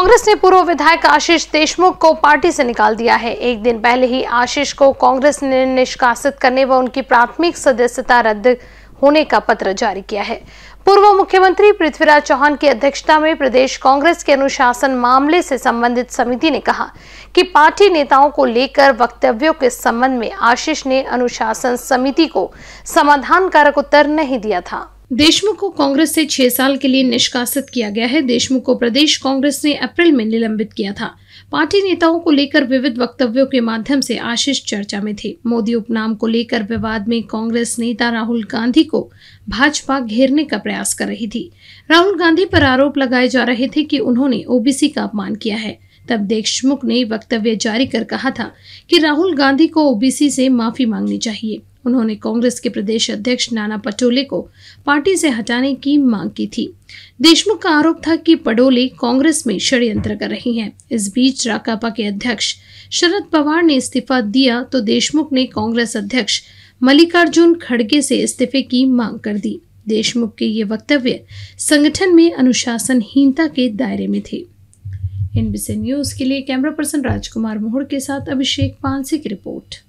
कांग्रेस ने पूर्व विधायक आशीष देशमुख को पार्टी से निकाल दिया है एक दिन पहले ही आशीष को कांग्रेस ने निष्कासित करने व उनकी प्राथमिक सदस्यता रद्द होने का पत्र जारी किया है पूर्व मुख्यमंत्री पृथ्वीराज चौहान की अध्यक्षता में प्रदेश कांग्रेस के अनुशासन मामले से संबंधित समिति ने कहा कि पार्टी नेताओं को लेकर वक्तव्यों के संबंध में आशीष ने अनुशासन समिति को समाधान कारक उत्तर नहीं दिया था देशमुख को कांग्रेस से छह साल के लिए निष्कासित किया गया है देशमुख को प्रदेश कांग्रेस ने अप्रैल में निलंबित किया था पार्टी नेताओं को लेकर विविध वक्तव्यों के माध्यम से आशीष चर्चा में थे मोदी उपनाम को लेकर विवाद में कांग्रेस नेता राहुल गांधी को भाजपा घेरने का प्रयास कर रही थी राहुल गांधी पर आरोप लगाए जा रहे थे कि उन्होंने ओबीसी का अपमान किया है तब देशमुख ने वक्तव्य जारी कर कहा था कि राहुल गांधी को ओबीसी से माफी मांगनी चाहिए उन्होंने कांग्रेस के प्रदेश अध्यक्ष नाना पटोले को पार्टी से हटाने की मांग की थी देशमुख का आरोप था कि पटोले कांग्रेस में षड्यंत्र कर रही हैं। इस बीच राकापा के अध्यक्ष शरद पवार ने इस्तीफा दिया तो देशमुख ने कांग्रेस अध्यक्ष मल्लिकार्जुन खड़गे से इस्तीफे की मांग कर दी देशमुख के ये वक्तव्य संगठन में अनुशासनहीनता के दायरे में थे एनबीसी न्यूज के लिए कैमरा पर्सन राजकुमार मोहड़ के साथ अभिषेक पानसी की रिपोर्ट